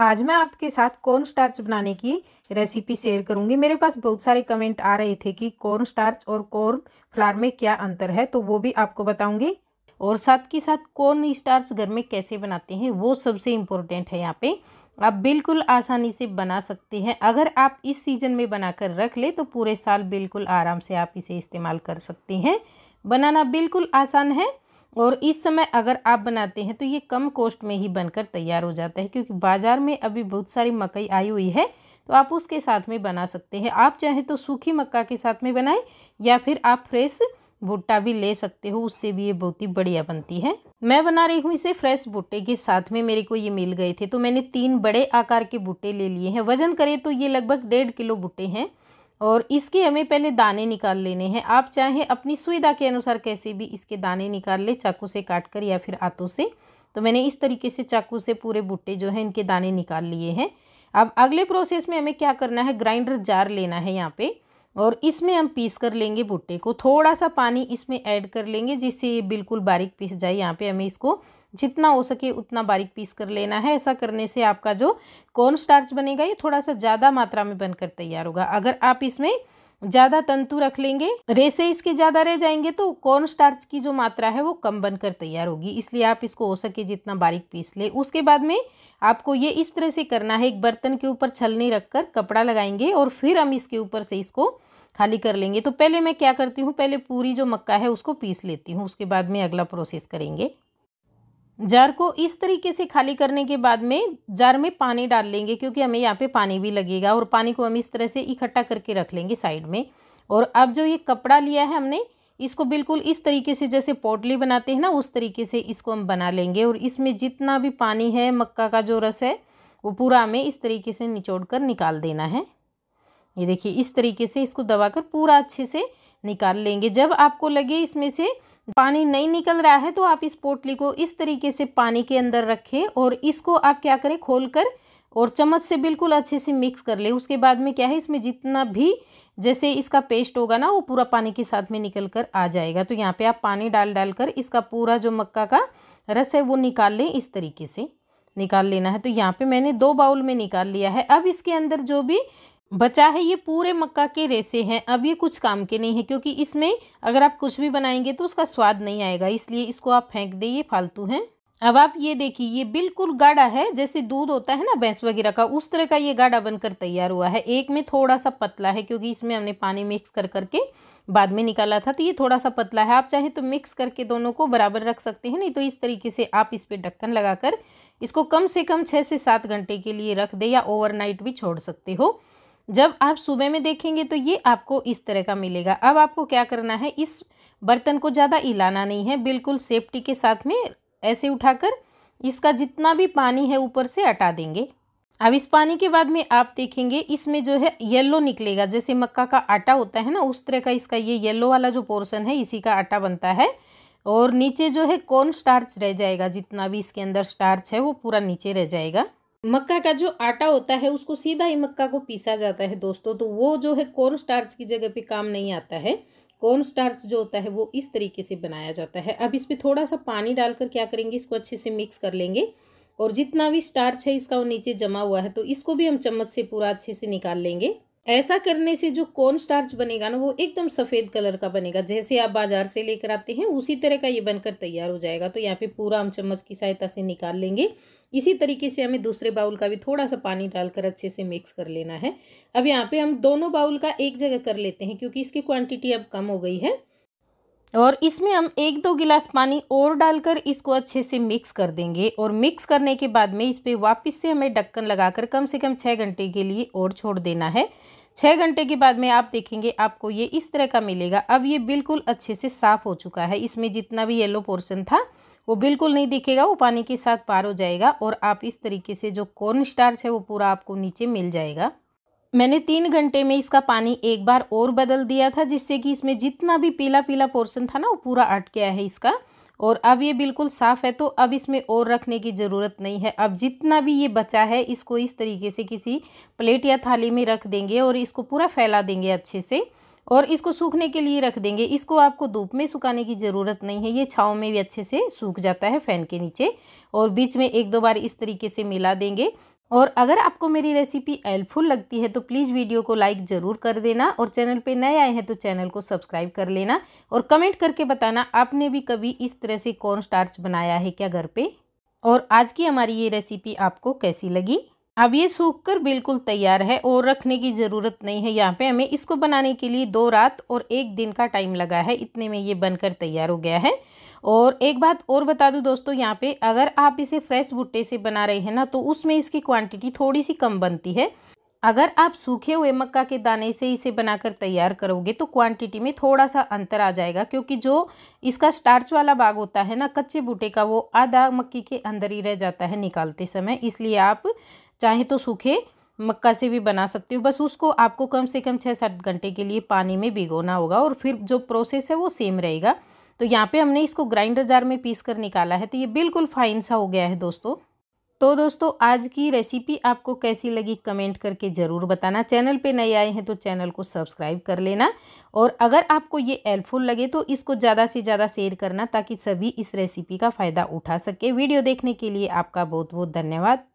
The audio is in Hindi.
आज मैं आपके साथ कॉर्न स्टार्च बनाने की रेसिपी शेयर करूंगी मेरे पास बहुत सारे कमेंट आ रहे थे कि कॉर्न स्टार्च और कॉर्न फ्लार में क्या अंतर है तो वो भी आपको बताऊंगी और साथ के साथ कॉर्न स्टार्च घर में कैसे बनाते हैं वो सबसे इम्पोर्टेंट है यहाँ पे आप बिल्कुल आसानी से बना सकते हैं अगर आप इस सीज़न में बनाकर रख ले तो पूरे साल बिल्कुल आराम से आप इसे इस्तेमाल कर सकते हैं बनाना बिल्कुल आसान है और इस समय अगर आप बनाते हैं तो ये कम कॉस्ट में ही बनकर तैयार हो जाता है क्योंकि बाज़ार में अभी बहुत सारी मकई आई हुई है तो आप उसके साथ में बना सकते हैं आप चाहें तो सूखी मक्का के साथ में बनाएं या फिर आप फ्रेश भुट्टा भी ले सकते हो उससे भी ये बहुत ही बढ़िया बनती है मैं बना रही हूँ इसे फ्रेश भुट्टे के साथ में मेरे को ये मिल गए थे तो मैंने तीन बड़े आकार के भुट्टे ले लिए हैं वजन करें तो ये लगभग डेढ़ किलो भुट्टे हैं और इसके हमें पहले दाने निकाल लेने हैं आप चाहें अपनी सुविधा के अनुसार कैसे भी इसके दाने निकाल ले चाकू से काट कर या फिर हाथों से तो मैंने इस तरीके से चाकू से पूरे बुट्टे जो है इनके दाने निकाल लिए हैं अब अगले प्रोसेस में हमें क्या करना है ग्राइंडर जार लेना है यहाँ पे और इसमें हम पीस कर लेंगे भुट्टे को थोड़ा सा पानी इसमें ऐड कर लेंगे जिससे ये बिल्कुल बारीक पीस जाए यहाँ पे हमें इसको जितना हो सके उतना बारीक पीस कर लेना है ऐसा करने से आपका जो कॉर्न स्टार्च बनेगा ये थोड़ा सा ज़्यादा मात्रा में बनकर तैयार होगा अगर आप इसमें ज़्यादा तंतु रख लेंगे रेसे इसके ज़्यादा रह जाएंगे तो कॉर्न स्टार्च की जो मात्रा है वो कम बनकर तैयार होगी इसलिए आप इसको हो सके जितना बारीक पीस ले उसके बाद में आपको ये इस तरह से करना है एक बर्तन के ऊपर छलनी रखकर कपड़ा लगाएंगे और फिर हम इसके ऊपर से इसको खाली कर लेंगे तो पहले मैं क्या करती हूँ पहले पूरी जो मक्का है उसको पीस लेती हूँ उसके बाद में अगला प्रोसेस करेंगे जार को इस तरीके से खाली करने के बाद में जार में पानी डाल लेंगे क्योंकि हमें यहाँ पे पानी भी लगेगा और पानी को हम इस तरह से इकट्ठा करके रख लेंगे साइड में और अब जो ये कपड़ा लिया है हमने इसको बिल्कुल इस तरीके से जैसे पोटली बनाते हैं ना उस तरीके से इसको हम बना लेंगे और इसमें जितना भी पानी है मक्का का जो रस है वो पूरा हमें इस तरीके से निचोड़ कर निकाल देना है ये देखिए इस तरीके से इसको कर पूरा अच्छे से निकाल लेंगे जब आपको लगे इसमें से पानी नहीं निकल रहा है तो आप इस पोटली को इस तरीके से पानी के अंदर रखें और इसको आप क्या करें खोल कर और चम्मच से बिल्कुल अच्छे से मिक्स कर ले उसके बाद में क्या है इसमें जितना भी जैसे इसका पेस्ट होगा ना वो पूरा पानी के साथ में निकल कर आ जाएगा तो यहाँ पे आप पानी डाल डाल कर इसका पूरा जो मक्का का रस है वो निकाल लें इस तरीके से निकाल लेना है तो यहाँ पे मैंने दो बाउल में निकाल लिया है अब इसके अंदर जो भी बचा है ये पूरे मक्का के रेसे हैं अब ये कुछ काम के नहीं है क्योंकि इसमें अगर आप कुछ भी बनाएंगे तो उसका स्वाद नहीं आएगा इसलिए इसको आप फेंक दें ये फालतू हैं अब आप ये देखिए ये बिल्कुल गाढ़ा है जैसे दूध होता है ना भैंस वगैरह का उस तरह का ये गाढ़ा बनकर तैयार हुआ है एक में थोड़ा सा पतला है क्योंकि इसमें हमने पानी मिक्स कर करके बाद में निकाला था तो ये थोड़ा सा पतला है आप चाहे तो मिक्स करके दोनों को बराबर रख सकते हैं नहीं तो इस तरीके से आप इस पर ढक्कन लगाकर इसको कम से कम छः से सात घंटे के लिए रख दे या ओवरनाइट भी छोड़ सकते हो जब आप सुबह में देखेंगे तो ये आपको इस तरह का मिलेगा अब आपको क्या करना है इस बर्तन को ज़्यादा हिलाना नहीं है बिल्कुल सेफ्टी के साथ में ऐसे उठाकर इसका जितना भी पानी है ऊपर से हटा देंगे अब इस पानी के बाद में आप देखेंगे इसमें जो है येलो निकलेगा जैसे मक्का का आटा होता है ना उस तरह का इसका ये येलो वाला जो पोर्शन है इसी का आटा बनता है और नीचे जो है कॉर्न स्टार्च रह जाएगा जितना भी इसके अंदर स्टार्च है वो पूरा नीचे रह जाएगा मक्का का जो आटा होता है उसको सीधा ही मक्का को पीसा जाता है दोस्तों तो वो जो है कॉर्न स्टार्च की जगह पे काम नहीं आता है कॉर्न स्टार्च जो होता है वो इस तरीके से बनाया जाता है अब इस पर थोड़ा सा पानी डालकर क्या करेंगे इसको अच्छे से मिक्स कर लेंगे और जितना भी स्टार्च है इसका वो नीचे जमा हुआ है तो इसको भी हम चम्मच से पूरा अच्छे से निकाल लेंगे ऐसा करने से जो कॉर्न स्टार्च बनेगा ना वो एकदम सफ़ेद कलर का बनेगा जैसे आप बाज़ार से लेकर आते हैं उसी तरह का ये बनकर तैयार हो जाएगा तो यहाँ पे पूरा हम चम्मच की सहायता से निकाल लेंगे इसी तरीके से हमें दूसरे बाउल का भी थोड़ा सा पानी डालकर अच्छे से मिक्स कर लेना है अब यहाँ पर हम दोनों बाउल का एक जगह कर लेते हैं क्योंकि इसकी क्वान्टिटी अब कम हो गई है और इसमें हम एक दो गिलास पानी और डालकर इसको अच्छे से मिक्स कर देंगे और मिक्स करने के बाद में इस पर वापस से हमें ढक्कन लगाकर कम से कम छः घंटे के लिए और छोड़ देना है छः घंटे के बाद में आप देखेंगे आपको ये इस तरह का मिलेगा अब ये बिल्कुल अच्छे से साफ़ हो चुका है इसमें जितना भी येलो पोर्सन था वो बिल्कुल नहीं दिखेगा वो पानी के साथ पार हो जाएगा और आप इस तरीके से जो कॉर्न स्टार्च है वो पूरा आपको नीचे मिल जाएगा मैंने तीन घंटे में इसका पानी एक बार और बदल दिया था जिससे कि इसमें जितना भी पीला पीला पोर्शन था ना वो पूरा अट गया है इसका और अब ये बिल्कुल साफ़ है तो अब इसमें और रखने की ज़रूरत नहीं है अब जितना भी ये बचा है इसको इस तरीके से किसी प्लेट या थाली में रख देंगे और इसको पूरा फैला देंगे अच्छे से और इसको सूखने के लिए रख देंगे इसको आपको धूप में सुखाने की ज़रूरत नहीं है ये छाँव में भी अच्छे से सूख जाता है फ़ैन के नीचे और बीच में एक दो बार इस तरीके से मिला देंगे और अगर आपको मेरी रेसिपी हेल्पफुल लगती है तो प्लीज़ वीडियो को लाइक ज़रूर कर देना और चैनल पे नए आए हैं तो चैनल को सब्सक्राइब कर लेना और कमेंट करके बताना आपने भी कभी इस तरह से कॉर्न स्टार्च बनाया है क्या घर पे और आज की हमारी ये रेसिपी आपको कैसी लगी अब ये सूख कर बिल्कुल तैयार है और रखने की ज़रूरत नहीं है यहाँ पे हमें इसको बनाने के लिए दो रात और एक दिन का टाइम लगा है इतने में ये बनकर तैयार हो गया है और एक बात और बता दूँ दोस्तों यहाँ पे अगर आप इसे फ्रेश भुट्टे से बना रहे हैं ना तो उसमें इसकी क्वांटिटी थोड़ी सी कम बनती है अगर आप सूखे हुए मक्का के दाने से इसे बनाकर तैयार करोगे तो क्वांटिटी में थोड़ा सा अंतर आ जाएगा क्योंकि जो इसका स्टार्च वाला भाग होता है ना कच्चे बूटे का वो आधा मक्की के अंदर ही रह जाता है निकालते समय इसलिए आप चाहे तो सूखे मक्का से भी बना सकते हो बस उसको आपको कम से कम छः सात घंटे के लिए पानी में भिगोना होगा और फिर जो प्रोसेस है वो सेम रहेगा तो यहाँ पे हमने इसको ग्राइंडर जार में पीस कर निकाला है तो ये बिल्कुल फाइन सा हो गया है दोस्तों तो दोस्तों आज की रेसिपी आपको कैसी लगी कमेंट करके ज़रूर बताना चैनल पे नए आए हैं तो चैनल को सब्सक्राइब कर लेना और अगर आपको ये हेल्पफुल लगे तो इसको ज़्यादा से ज़्यादा शेयर करना ताकि सभी इस रेसिपी का फ़ायदा उठा सके वीडियो देखने के लिए आपका बहुत बहुत धन्यवाद